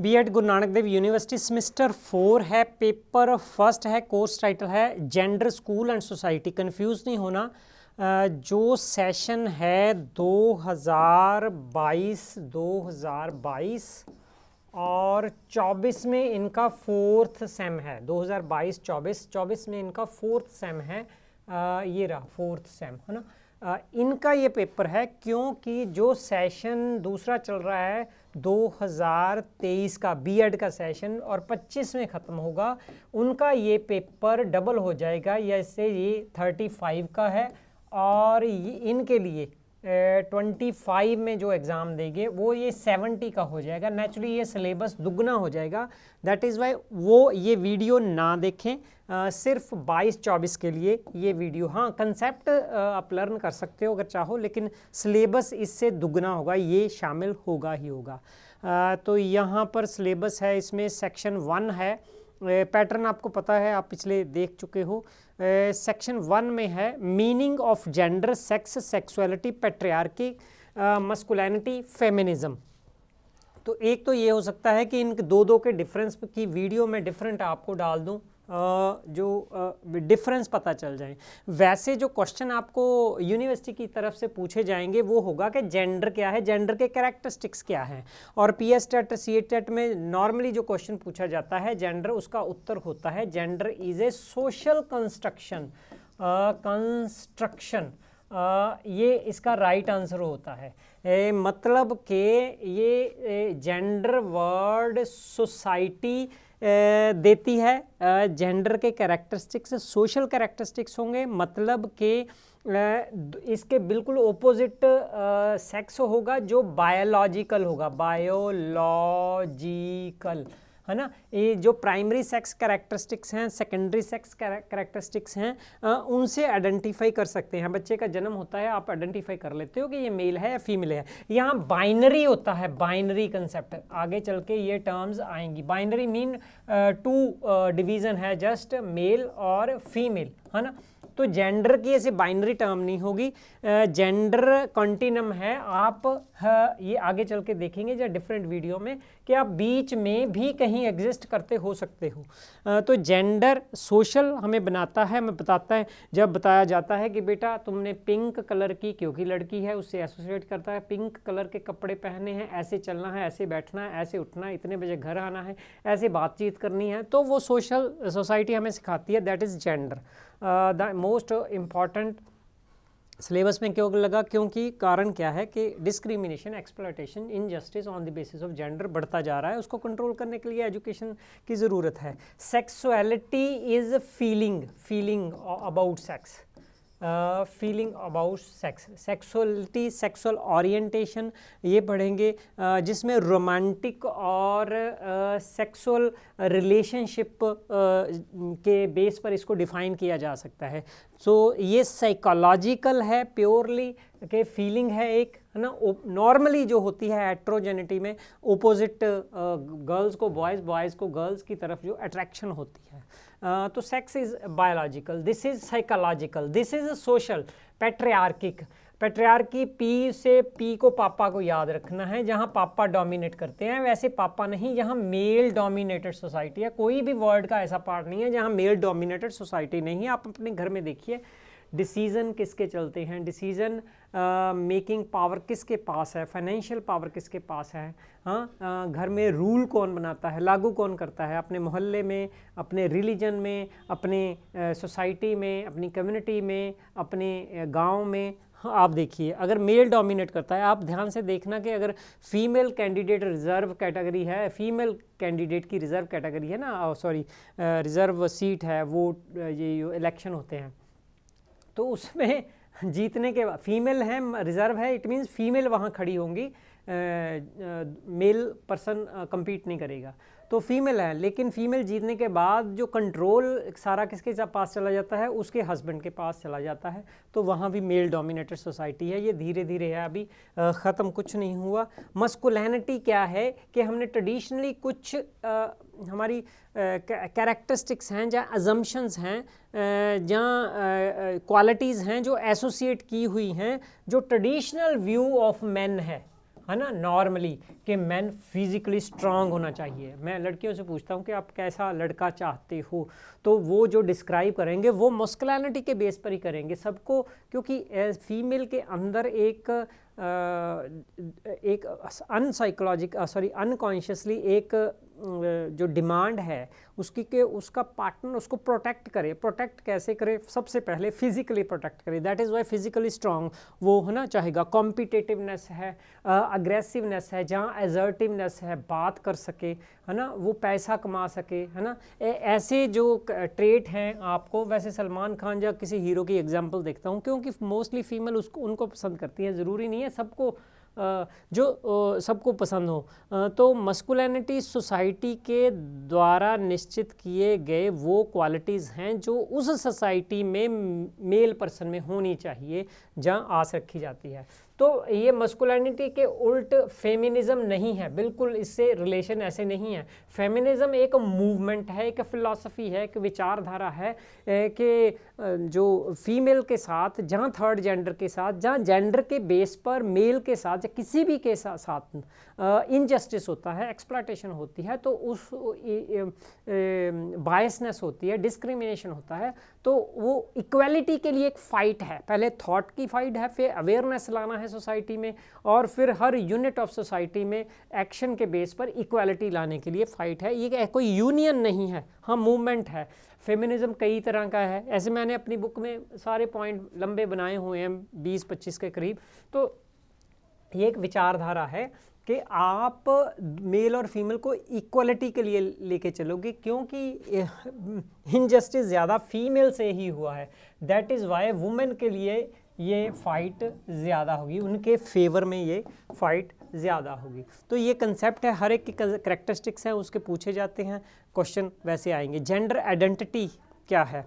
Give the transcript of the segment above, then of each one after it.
BEd Guru Nanak Dev university semester four है paper first है course title है gender school and society confuse नहीं होना जो सेशन है 2022 2022 और 24 में इनका फोर्थ सेम है 2022 24 24 में इनका फोर्थ सेम है ये रहा फोर्थ सेम है ना इनका ये पेपर है क्योंकि जो सेशन दूसरा चल रहा है 2023 का बी का सेशन और 25 में ख़त्म होगा उनका ये पेपर डबल हो जाएगा या इससे ये 35 का है और इनके लिए ट्वेंटी फाइव में जो एग्ज़ाम देंगे वो ये सेवेंटी का हो जाएगा नेचुरली ये सिलेबस दुगना हो जाएगा दैट इज़ वाई वो ये वीडियो ना देखें आ, सिर्फ बाईस चौबीस के लिए ये वीडियो हाँ कंसेप्ट आप लर्न कर सकते हो अगर चाहो लेकिन सिलेबस इससे दुगना होगा ये शामिल होगा ही होगा आ, तो यहाँ पर सिलेबस है इसमें सेक्शन वन है पैटर्न आपको पता है आप पिछले देख चुके हो सेक्शन वन में है meaning of gender sex sexuality patriarchy masculinity feminism तो एक तो ये हो सकता है कि इन दो दो के डिफरेंस की वीडियो में डिफरेंट आपको डाल दूँ जो डिफरेंस पता चल जाए वैसे जो क्वेश्चन आपको यूनिवर्सिटी की तरफ से पूछे जाएंगे वो होगा कि जेंडर क्या है जेंडर के कैरेक्टरिस्टिक्स क्या हैं और P S TET C TET में नॉर्मली जो क्वेश्चन पूछा जाता है जेंडर उसका उत्तर होता है gender is a social construction construction ये इसका राइट right आंसर होता है ए, मतलब के ये जेंडर वर्ड सोसाइटी देती है जेंडर के कैरेक्टरिस्टिक्स सोशल कैरेक्टरिस्टिक्स होंगे मतलब के इसके बिल्कुल ओपोजिट सेक्स होगा जो बायोलॉजिकल होगा बायोलॉजिकल है ना ये जो प्राइमरी सेक्स करेक्टरिस्टिक्स हैं सेकेंडरी सेक्स करेक्टरिस्टिक्स हैं उनसे आइडेंटिफाई कर सकते हैं बच्चे का जन्म होता है आप आइडेंटिफाई कर लेते हो कि ये मेल है या फीमेल है यहाँ बाइनरी होता है बाइनरी कंसेप्ट आगे चल के ये टर्म्स आएंगी बाइनरी मीन टू डिवीज़न है जस्ट मेल और फीमेल है ना तो जेंडर की ऐसी बाइनरी टर्म नहीं होगी जेंडर कंटिनम है आप ये आगे चल के देखेंगे या डिफरेंट वीडियो में कि आप बीच में भी कहीं एग्जिस्ट करते हो सकते हो तो जेंडर सोशल हमें बनाता है हमें बताता है जब बताया जाता है कि बेटा तुमने पिंक कलर की क्योंकि लड़की है उससे एसोसिएट करता है पिंक कलर के कपड़े पहने हैं ऐसे चलना है ऐसे बैठना है ऐसे उठना है इतने बजे घर आना है ऐसे बातचीत करनी है तो वो सोशल सोसाइटी हमें सिखाती है that is gender the most important syllabus में क्यों लगा क्योंकि कारण क्या है कि discrimination exploitation injustice on the basis of gender बढ़ता जा रहा है उसको कंट्रोल करने के लिए एजुकेशन की ज़रूरत है sexuality is feeling feeling about sex feeling about sex sexuality sexual orientation ये पढ़ेंगे uh, जिसमें रोमांटिक और सेक्सुअल uh, रिलेशनशिप uh, के बेस पर इसको डिफाइन किया जा सकता है सो so, ये साइकोलॉजिकल है प्योरली के फीलिंग है एक है ना नॉर्मली जो होती है एट्रोजेनिटी में ओपोजिट गर्ल्स को बॉयज़ बॉयज़ को गर्ल्स की तरफ जो अट्रैक्शन होती है Uh, तो sex is biological this is psychological this is social patriarchic patriarchy P से पी को पापा को याद रखना है जहाँ पापा डोमिनेट करते हैं वैसे पापा नहीं यहाँ मेल डोमिनेटेड सोसाइटी है कोई भी वर्ल्ड का ऐसा पार्ट नहीं है जहाँ मेल डोमिनेटेड सोसाइटी नहीं है आप अपने घर में देखिए डिसीज़न किसके चलते हैं डिसीज़न मेकिंग पावर किसके पास है फाइनेंशियल पावर किसके पास है हाँ घर में रूल कौन बनाता है लागू कौन करता है अपने मोहल्ले में अपने रिलीजन में अपने सोसाइटी में अपनी कम्युनिटी में अपने गांव में हाँ, आप देखिए अगर मेल डोमिनेट करता है आप ध्यान से देखना कि अगर फीमेल कैंडिडेट रिज़र्व कैटेगरी है फीमेल कैंडिडेट की रिज़र्व कैटेगरी है ना सॉरी रिज़र्व सीट है वो ये इलेक्शन होते हैं तो उसमें जीतने के बाद फीमेल है रिज़र्व है इट मीन्स फीमेल वहाँ खड़ी होंगी मेल पर्सन कम्पीट नहीं करेगा तो फीमेल है लेकिन फीमेल जीतने के बाद जो कंट्रोल सारा किसके पास चला जाता है उसके हस्बैंड के पास चला जाता है तो वहाँ भी मेल डोमिनेटेड सोसाइटी है ये धीरे धीरे है अभी ख़त्म कुछ नहीं हुआ मस्कुलैनिटी क्या है कि हमने ट्रेडिशनली कुछ हमारी कैरेक्टरिस्टिक्स हैं या अजम्पन्स हैं जहाँ क्वालिटीज़ हैं जो एसोसिएट की हुई हैं जो ट्रेडिशनल व्यू ऑफ मैन है है ना नॉर्मली कि मैन फिज़िकली स्ट्रांग होना चाहिए मैं लड़कियों से पूछता हूँ कि आप कैसा लड़का चाहते हो तो वो जो डिस्क्राइब करेंगे वो मस्कुलैनिटी के बेस पर ही करेंगे सबको क्योंकि फीमेल के अंदर एक आ, एक अनसाइकोलॉजिक सॉरी अनकॉन्शियसली एक जो डिमांड है उसकी के उसका पार्टनर उसको प्रोटेक्ट करे प्रोटेक्ट कैसे करे सबसे पहले फिजिकली प्रोटेक्ट करे that is why physically strong वो होना चाहेगा कॉम्पिटेटिवनेस है अग्रेसिवनेस है जहाँ एजर्टिवनेस है बात कर सके है ना वो पैसा कमा सके है ना ऐसे जो ट्रेट हैं आपको वैसे सलमान खान या किसी हीरो की एग्जाम्पल देखता हूँ क्योंकि मोस्टली फीमेल उसको उनको पसंद करती है ज़रूरी नहीं है सबको जो सबको पसंद हो तो मस्कुलैनिटी सोसाइटी के द्वारा निश्चित किए गए वो क्वालिटीज़ हैं जो उस सोसाइटी में मेल पर्सन में होनी चाहिए जहाँ आस रखी जाती है तो ये मस्कुलैनिटी के उल्ट फेमिनिज्म नहीं है बिल्कुल इससे रिलेशन ऐसे नहीं है फेमिनिज्म एक मूवमेंट है एक फिलॉसफी है एक विचारधारा है कि जो फीमेल के साथ जहाँ थर्ड जेंडर के साथ जहाँ जेंडर के बेस पर मेल के साथ या किसी भी के साथ, इनजस्टिस होता है एक्सप्लाटेशन होती है तो उस बायसनेस होती है डिस्क्रिमिनेशन होता है तो वो इक्वलिटी के लिए एक फ़ाइट है पहले थॉट की फाइट है फिर अवेयरनेस लाना है सोसाइटी में और फिर हर यूनिट ऑफ सोसाइटी में एक्शन के बेस पर इक्वलिटी लाने के लिए फ़ाइट है ये कोई यूनियन नहीं है हाँ मूवमेंट है फेमिनिज्म कई तरह का है ऐसे मैंने अपनी बुक में सारे पॉइंट लंबे बनाए हुए हैं बीस पच्चीस के करीब तो ये एक विचारधारा है कि आप मेल और फीमेल को इक्वलिटी के लिए लेके चलोगे क्योंकि इनजस्टिस ज़्यादा फीमेल से ही हुआ है दैट इज़ वाई वुमेन के लिए ये फाइट ज़्यादा होगी उनके फेवर में ये फाइट ज़्यादा होगी तो ये कंसेप्ट है हर एक के करेक्टरिस्टिक्स हैं उसके पूछे जाते हैं क्वेश्चन वैसे आएंगे जेंडर आइडेंटिटी क्या है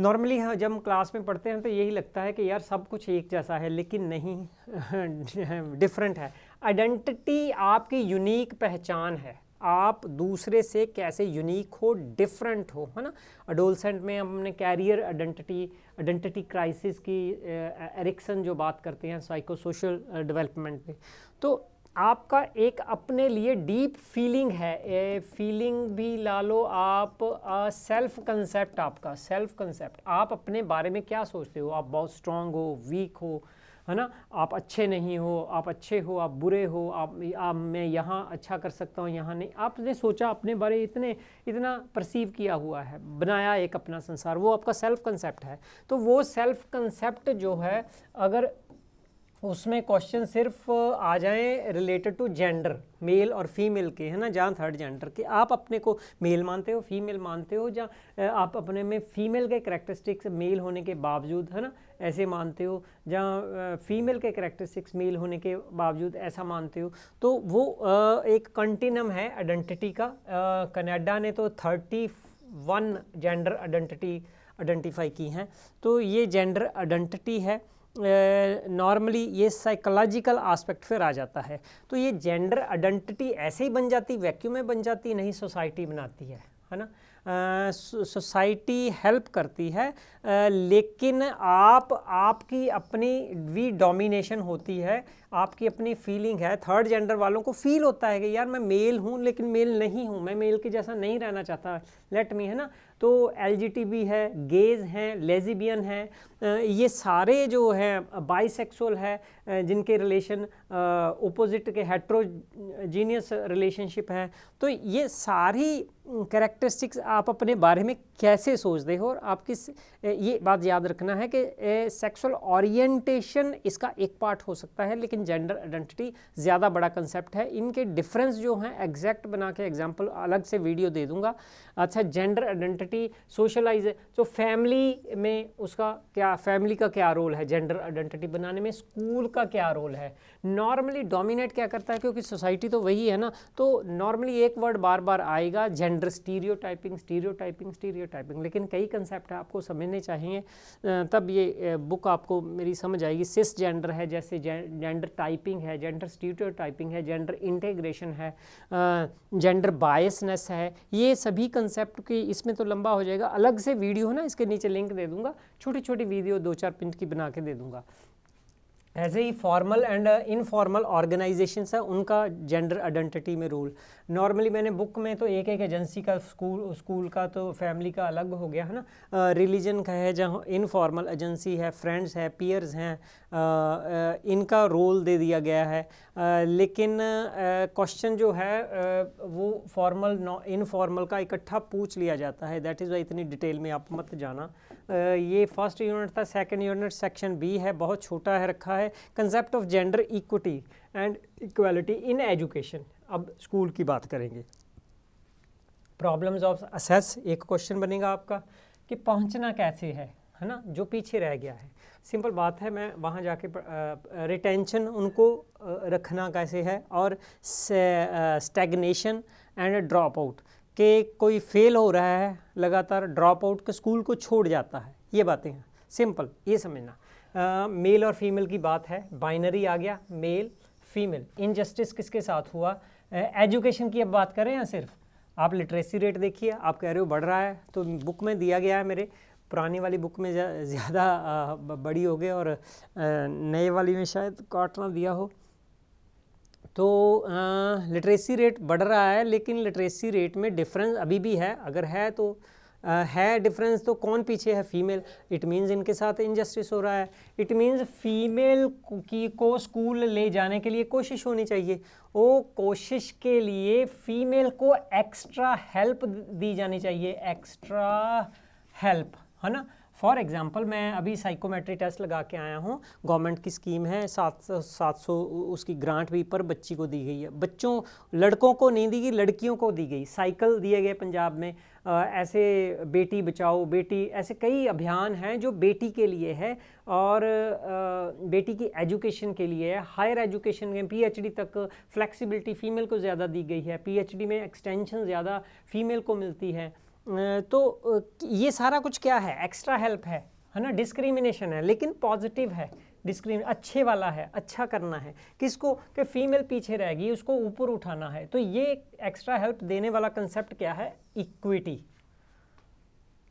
नॉर्मली हाँ जब हम क्लास में पढ़ते हैं तो यही लगता है कि यार सब कुछ एक जैसा है लेकिन नहीं डिफरेंट है आइडेंटिटी आपकी यूनिक पहचान है आप दूसरे से कैसे यूनिक हो डिफरेंट हो है ना अडोलसेंट में हमने कैरियर आइडेंटिटी आइडेंटिटी क्राइसिस की एरिक्सन जो बात करते हैं साइको सोशल डेवलपमेंट पे तो आपका एक अपने लिए डीप फीलिंग है ए फीलिंग भी ला लो आप सेल्फ कंसेप्ट आपका सेल्फ कंसेप्ट आप अपने बारे में क्या सोचते हो आप बहुत स्ट्रांग हो वीक हो है ना आप अच्छे नहीं हो आप अच्छे हो आप बुरे हो आप आप मैं यहाँ अच्छा कर सकता हूँ यहाँ नहीं आपने सोचा अपने बारे इतने इतना परसीव किया हुआ है बनाया एक अपना संसार वो आपका सेल्फ कंसेप्ट है तो वो सेल्फ कंसेप्ट जो है अगर उसमें क्वेश्चन सिर्फ आ जाए रिलेटेड टू जेंडर मेल और फीमेल के है ना जहाँ थर्ड जेंडर के आप अपने को मेल मानते हो फीमेल मानते हो जहाँ आप अपने में फीमेल के करेक्टरिस्टिक्स मेल होने के बावजूद है ना ऐसे मानते हो जहाँ फीमेल के करेक्टरिस्टिक्स मेल होने के बावजूद ऐसा मानते हो तो वो एक कंटिनम है आइडेंटिटी का कनाडा ने तो thirty one gender identity identify की हैं तो ये जेंडर आइडेंटिटी है नॉर्मली ये साइकोलॉजिकल आस्पेक्ट फिर आ जाता है तो ये जेंडर आइडेंटिटी ऐसे ही बन जाती वैक्यूम में बन जाती नहीं सोसाइटी बनाती है है ना सोसाइटी हेल्प करती है लेकिन आप आपकी अपनी वी डोमिनेशन होती है आपकी अपनी फीलिंग है थर्ड जेंडर वालों को फील होता है कि यार मैं मेल हूँ लेकिन मेल नहीं हूँ मैं मेल के जैसा नहीं रहना चाहता लेट मी है ना तो एल भी है गेज हैं लेजिबियन हैं ये सारे जो हैं बाइसेक्सुअल है जिनके रिलेशन ओपोजिट के हेट्रोजीनियस रिलेशनशिप है तो ये सारी करेक्टरिस्टिक्स आप अपने बारे में कैसे सोचते हो और आप किस ये बात याद रखना है कि सेक्सुअल ओरिएंटेशन इसका एक पार्ट हो सकता है लेकिन लेकिन जेंडर आइडेंटिटी ज़्यादा बड़ा कंसेप्ट है इनके डिफरेंस जो हैं एग्जैक्ट बना के एग्जाम्पल अलग से वीडियो दे दूंगा अच्छा जेंडर आइडेंटिटी सोशलाइज तो फैमिली में उसका क्या फैमिली का क्या रोल है जेंडर आइडेंटिटी बनाने में स्कूल का क्या रोल है नॉर्मली डोमिनेट क्या करता है क्योंकि सोसाइटी तो वही है ना तो नॉर्मली एक वर्ड बार बार आएगा gender stereotyping stereotyping stereotyping लेकिन कई कंसेप्ट है आपको समझने चाहिए तब ये बुक आपको मेरी समझ आएगी सिस जेंडर है जैसे जेंडर जेंडर टाइपिंग है जेंडर स्टीरियो टाइपिंग है जेंडर इंटेग्रेशन है जेंडर बायसनेस है ये सभी कंसेप्ट की इसमें तो लंबा हो जाएगा अलग से वीडियो ना इसके नीचे लिंक दे दूंगा छोटी छोटी वीडियो दो चार पिंट की बना के दे दूंगा ऐसे ही फॉर्मल एंड इनफॉर्मल ऑर्गेनाइजेशंस है उनका जेंडर आइडेंटिटी में रोल नॉर्मली मैंने बुक में तो एक एक एजेंसी का स्कूल स्कूल का तो फैमिली का अलग हो गया है ना रिलीजन का है जहाँ इनफॉर्मल एजेंसी है फ्रेंड्स है पीयर्स हैं इनका रोल दे दिया गया है लेकिन क्वेश्चन जो है वो फॉर्मल इनफॉर्मल का इकट्ठा पूछ लिया जाता है दैट इज़ वाई इतनी डिटेल में आप मत जाना ये फर्स्ट यूनिट था सेकेंड यूनिट सेक्शन बी है बहुत छोटा है रखा है है concept of gender equity and equality in education अब स्कूल की बात करेंगे प्रॉब्लम्स ऑफ असेस एक क्वेश्चन बनेगा आपका कि पहुंचना कैसे है है ना जो पीछे रह गया है सिंपल बात है मैं वहाँ जाके रिटेंशन उनको रखना कैसे है और स्टेगनेशन एंड ड्रॉप आउट के कोई फेल हो रहा है लगातार ड्रॉप आउट के स्कूल को छोड़ जाता है ये बातें हैं सिंपल ये समझना मेल और फीमेल की बात है बाइनरी आ गया मेल फीमेल इनजस्टिस किसके साथ हुआ एजुकेशन की अब बात करें या सिर्फ आप लिटरेसी रेट देखिए आप कह रहे हो बढ़ रहा है तो बुक में दिया गया है मेरे पुरानी वाली बुक में ज़्यादा बड़ी हो गई और नए वाली में शायद काटना दिया हो तो लिटरेसी रेट बढ़ रहा है लेकिन लिटरेसी रेट में डिफरेंस अभी भी है अगर है तो है डिफरेंस तो कौन पीछे है फीमेल इट मींस इनके साथ इनजस्टिस हो रहा है इट मींस फीमेल की को स्कूल ले जाने के लिए कोशिश होनी चाहिए वो कोशिश के लिए फीमेल को एक्स्ट्रा हेल्प दी जानी चाहिए एक्स्ट्रा हेल्प है ना फॉर एग्ज़ाम्पल मैं अभी साइकोमेट्री टेस्ट लगा के आया हूँ गवर्नमेंट की स्कीम है सात सौ सात सौ उसकी ग्रांट भी पर बच्ची को दी गई है बच्चों लड़कों को नहीं दी गई लड़कियों को दी गई साइकिल दिए गए पंजाब में आ, ऐसे बेटी बचाओ बेटी ऐसे कई अभियान हैं जो बेटी के लिए है और आ, बेटी की एजुकेशन के लिए है हायर एजुकेशन में पीएचडी तक फ्लेक्सिबिलिटी फ़ीमेल को ज़्यादा दी गई है पीएचडी में एक्सटेंशन ज़्यादा फ़ीमेल को मिलती है तो ये सारा कुछ क्या है एक्स्ट्रा हेल्प है है ना डिस्क्रिमिनेशन है लेकिन पॉजिटिव है डिस्क्रिम अच्छे वाला है अच्छा करना है किसको कि फीमेल पीछे रहेगी उसको ऊपर उठाना है तो ये एक्स्ट्रा हेल्प देने वाला कंसेप्ट क्या है इक्विटी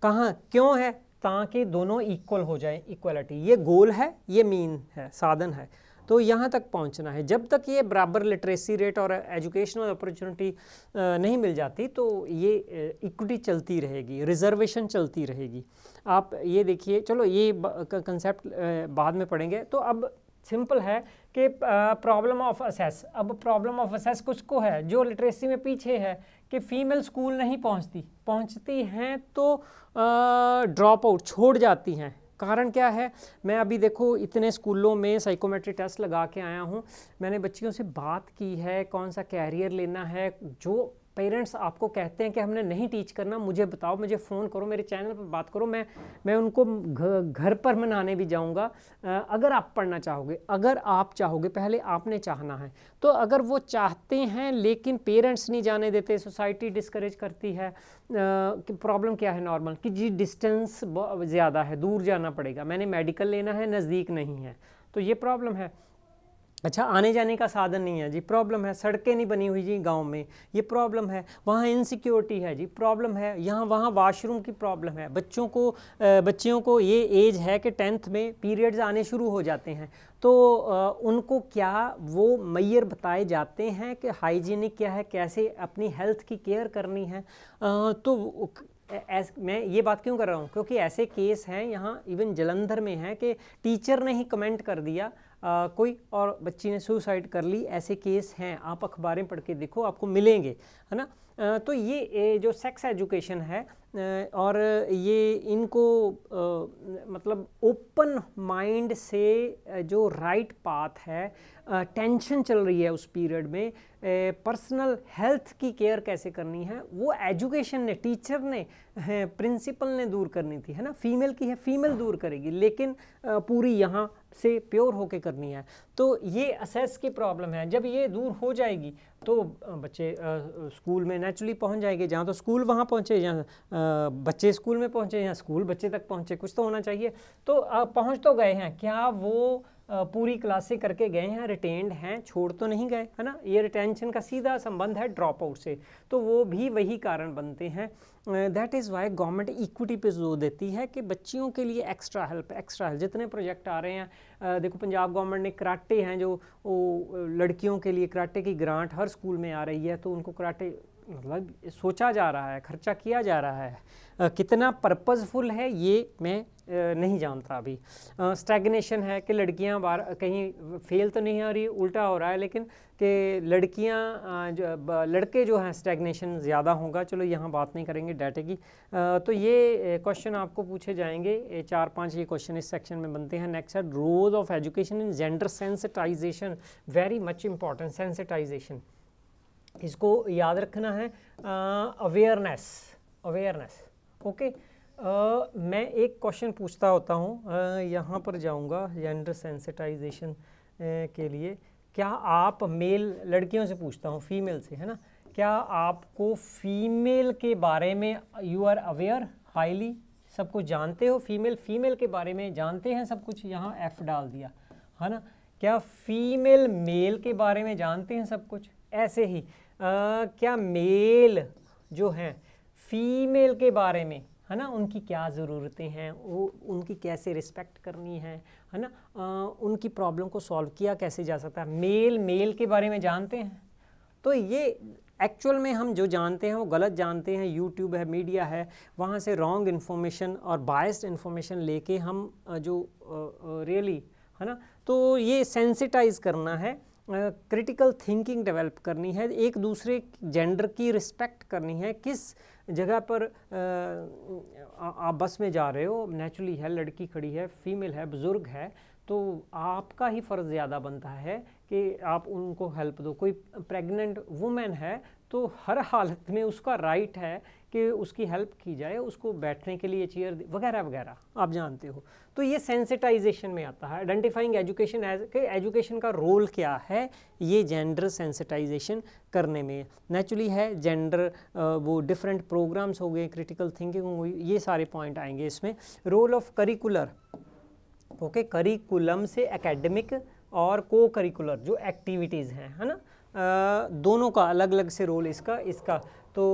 कहाँ क्यों है ताकि दोनों इक्वल हो जाए इक्वलिटी ये गोल है ये मीन है साधन है तो यहाँ तक पहुँचना है जब तक ये बराबर लिटरेसी रेट और एजुकेशनल अपॉर्चुनिटी नहीं मिल जाती तो ये इक्विटी चलती रहेगी रिजर्वेशन चलती रहेगी आप ये देखिए चलो ये कंसेप्ट बाद में पढ़ेंगे तो अब सिंपल है कि प्रॉब्लम ऑफ असेस अब प्रॉब्लम ऑफ असेस कुछ को है जो लिटरेसी में पीछे है कि फ़ीमेल स्कूल नहीं पहुंचती पहुंचती हैं तो ड्रॉप आउट छोड़ जाती हैं कारण क्या है मैं अभी देखो इतने स्कूलों में साइकोमेट्री टेस्ट लगा के आया हूँ मैंने बच्चियों से बात की है कौन सा कैरियर लेना है जो पेरेंट्स आपको कहते हैं कि हमने नहीं टीच करना मुझे बताओ मुझे फ़ोन करो मेरे चैनल पर बात करो मैं मैं उनको घर पर मनाने भी जाऊँगा अगर आप पढ़ना चाहोगे अगर आप चाहोगे पहले आपने चाहना है तो अगर वो चाहते हैं लेकिन पेरेंट्स नहीं जाने देते सोसाइटी डिस्करेज करती है कि प्रॉब्लम क्या है नॉर्मल कि जी डिस्टेंस ज़्यादा है दूर जाना पड़ेगा मैंने मेडिकल लेना है नज़दीक नहीं है तो ये प्रॉब्लम है अच्छा आने जाने का साधन नहीं है जी प्रॉब्लम है सड़कें नहीं बनी हुई जी गांव में ये प्रॉब्लम है वहाँ इनसिक्योरिटी है जी प्रॉब्लम है यहाँ वहाँ वाशरूम की प्रॉब्लम है बच्चों को बच्चियों को ये एज है कि टेंथ में पीरियड्स आने शुरू हो जाते हैं तो उनको क्या वो मैयर बताए जाते हैं कि हाइजीनिक क्या है कैसे अपनी हेल्थ की केयर करनी है तो ऐस मैं ये बात क्यों कर रहा हूँ क्योंकि ऐसे केस हैं यहाँ इवन जलंधर में हैं कि टीचर ने ही कमेंट कर दिया आ, कोई और बच्ची ने सुसाइड कर ली ऐसे केस हैं आप अखबारें पढ़ के देखो आपको मिलेंगे है ना तो ये जो सेक्स एजुकेशन है और ये इनको मतलब ओपन माइंड से जो राइट पाथ है टेंशन चल रही है उस पीरियड में पर्सनल हेल्थ की केयर कैसे करनी है वो एजुकेशन ने टीचर ने प्रिंसिपल ने दूर करनी थी है ना फीमेल की है फीमेल दूर करेगी लेकिन पूरी यहाँ से प्योर होके करनी है तो ये असेस की प्रॉब्लम है जब ये दूर हो जाएगी तो बच्चे आ, स्कूल में नेचुरली पहुंच जाएंगे जहाँ तो स्कूल वहाँ पहुँचे या बच्चे स्कूल में पहुँचे या स्कूल बच्चे तक पहुँचे कुछ तो होना चाहिए तो पहुँच तो गए हैं क्या वो पूरी क्लासें करके गए हैं रिटेन्ड हैं छोड़ तो नहीं गए है ना ये रिटेंशन का सीधा संबंध है ड्रॉप आउट से तो वो भी वही कारण बनते हैं that is why government equity पे जोर देती है कि बच्चियों के लिए एक्स्ट्रा हेल्प एक्स्ट्रा हेल्प जितने प्रोजेक्ट आ रहे हैं देखो पंजाब गवर्नमेंट ने कराटे हैं जो वो लड़कियों के लिए कराटे की ग्रांट हर स्कूल में आ रही है तो उनको कराटे मतलब सोचा जा रहा है खर्चा किया जा रहा है कितना पर्पज़फुल है ये मैं नहीं जानता अभी स्टैगनेशन है कि लड़कियां बार कहीं फेल तो नहीं हो रही उल्टा हो रहा है लेकिन कि लड़कियां जो लड़के जो हैं स्टैगनेशन ज़्यादा होगा चलो यहाँ बात नहीं करेंगे डाटे की तो ये क्वेश्चन आपको पूछे जाएंगे चार पांच ये क्वेश्चन इस सेक्शन में बनते हैं नेक्स्ट है role of education in gender sensitisation very much important sensitisation इसको याद रखना है अवेयरनेस अवेयरनेस ओके okay? मैं एक क्वेश्चन पूछता होता हूँ यहाँ पर जाऊँगा जेंडर सेंसिटाइजेशन के लिए क्या आप मेल लड़कियों से पूछता हूँ फीमेल से है ना क्या आपको फीमेल के बारे में यू आर अवेयर हाईली सब कुछ जानते हो फीमेल फीमेल के बारे में जानते हैं सब कुछ यहाँ एफ डाल दिया है ना क्या फीमेल मेल के बारे में जानते हैं सब कुछ ऐसे ही आ, क्या मेल जो हैं फीमेल के बारे में है ना उनकी क्या ज़रूरतें हैं वो उनकी कैसे रिस्पेक्ट करनी है है ना आ, उनकी प्रॉब्लम को सॉल्व किया कैसे जा सकता है मेल मेल के बारे में जानते हैं तो ये एक्चुअल में हम जो जानते हैं वो गलत जानते हैं यूट्यूब है मीडिया है वहाँ से रॉन्ग इन्फॉर्मेशन और बायस्ड इन्फॉर्मेशन लेके हम जो रियली है ना तो ये सेंसिटाइज करना है क्रिटिकल थिंकिंग डेवलप करनी है एक दूसरे जेंडर की रिस्पेक्ट करनी है किस जगह पर आप बस में जा रहे हो नेचुरली है लड़की खड़ी है फीमेल है बुज़ुर्ग है तो आपका ही फ़र्ज़ ज़्यादा बनता है कि आप उनको हेल्प दो कोई प्रेग्नेंट वुमेन है तो हर हालत में उसका राइट है कि उसकी हेल्प की जाए उसको बैठने के लिए चेयर वगैरह वगैरह आप जानते हो तो ये सेंसिटाइजेशन में आता है आइडेंटिफाइंग एजुकेशन एज के एजुकेशन का रोल क्या है ये जेंडर सेंसिटाइजेशन करने में नेचुरली है जेंडर वो डिफरेंट प्रोग्राम्स हो गए क्रिटिकल थिंकिंग हो गई ये सारे पॉइंट आएंगे इसमें role of curricular okay curriculum से एकेडमिक और को करिकुलर जो एक्टिविटीज़ हैं है ना दोनों का अलग अलग से रोल इसका इसका तो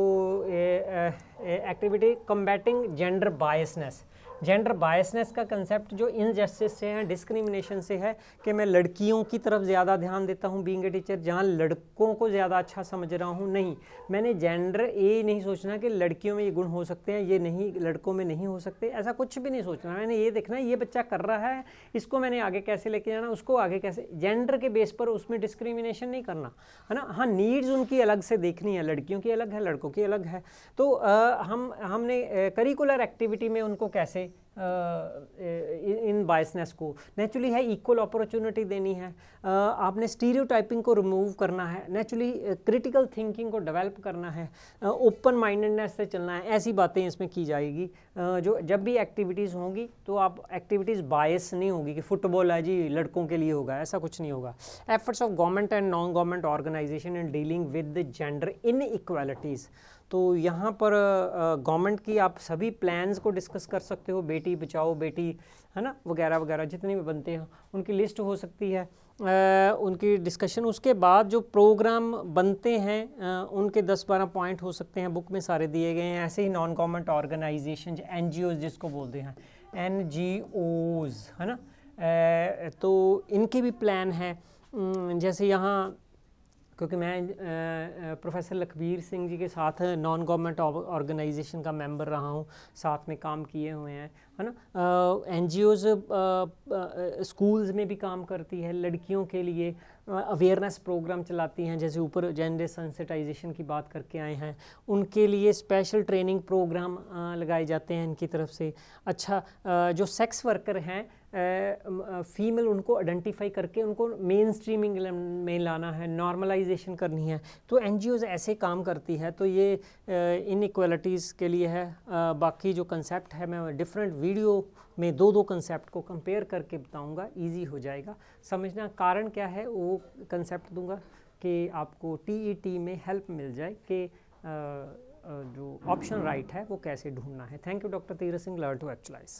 activity combating gender biasness gender biasness का कंसेप्ट जो इनजस्टिस से है डिस्क्रिमिनेशन से है कि मैं लड़कियों की तरफ ज़्यादा ध्यान देता हूँ बींग ए टीचर जहाँ लड़कों को ज़्यादा अच्छा समझ रहा हूँ नहीं मैंने जेंडर ये नहीं सोचना कि लड़कियों में ये गुण हो सकते हैं ये नहीं लड़कों में नहीं हो सकते ऐसा कुछ भी नहीं सोचना मैंने ये देखना ये बच्चा कर रहा है इसको मैंने आगे कैसे लेके जाना उसको आगे कैसे जेंडर के बेस पर उसमें डिस्क्रिमिनेशन नहीं करना है ना हाँ नीड्स उनकी अलग से देखनी है लड़कियों की अलग है लड़कों की अलग है तो हम हमने करिकुलर एक्टिविटी में उनको कैसे इन बायसनेस को नेचुरली है इक्वल अपॉर्चुनिटी देनी है आपने स्टीरियो को रिमूव करना है नेचुरली क्रिटिकल थिंकिंग को डेवलप करना है ओपन माइंडेडनेस से चलना है ऐसी बातें इसमें की जाएगी जो जब भी एक्टिविटीज़ होंगी तो आप एक्टिविटीज़ बायस नहीं होगी कि फुटबॉल है जी लड़कों के लिए होगा ऐसा कुछ नहीं होगा efforts of government and non government organisation in dealing with gender in तो यहाँ पर गवर्नमेंट की आप सभी प्लान्स को डिस्कस कर सकते हो बेटी बचाओ बेटी है ना वगैरह वगैरह जितने भी बनते हैं उनकी लिस्ट हो सकती है आ, उनकी डिस्कशन उसके बाद जो प्रोग्राम बनते हैं आ, उनके 10-12 पॉइंट हो सकते हैं बुक में सारे दिए गए हैं ऐसे ही नॉन गवर्नमेंट ऑर्गेनाइजेशन एन जिसको बोलते हैं एन है ना आ, तो इनके भी प्लान हैं जैसे यहाँ क्योंकि मैं प्रोफेसर लखबीर सिंह जी के साथ नॉन गवर्नमेंट ऑर्गेनाइजेशन का मेंबर रहा हूँ साथ में काम किए हुए हैं है ना एन जी ओज स्कूल्स में भी काम करती है लड़कियों के लिए अवेयरनेस प्रोग्राम चलाती हैं जैसे ऊपर जेंडर सेंसिटाइजेशन की बात करके आए हैं उनके लिए स्पेशल ट्रेनिंग प्रोग्राम लगाए जाते हैं इनकी तरफ से अच्छा जो सेक्स वर्कर हैं फीमेल उनको आइडेंटिफाई करके उनको मेन स्ट्रीमिंग में लाना है नॉर्मलाइजेशन करनी है तो एन ऐसे काम करती है तो ये इन के लिए है बाकी जो कंसेप्ट है मैं डिफरेंट वीडियो में दो दो कंसेप्ट को कंपेयर करके बताऊंगा इजी हो जाएगा समझना कारण क्या है वो कंसेप्ट दूंगा कि आपको टी e में हेल्प मिल जाए कि जो ऑप्शन राइट है वो कैसे ढूंढना है thank you doctor Tirath Singh learn to एक्चुलाइज़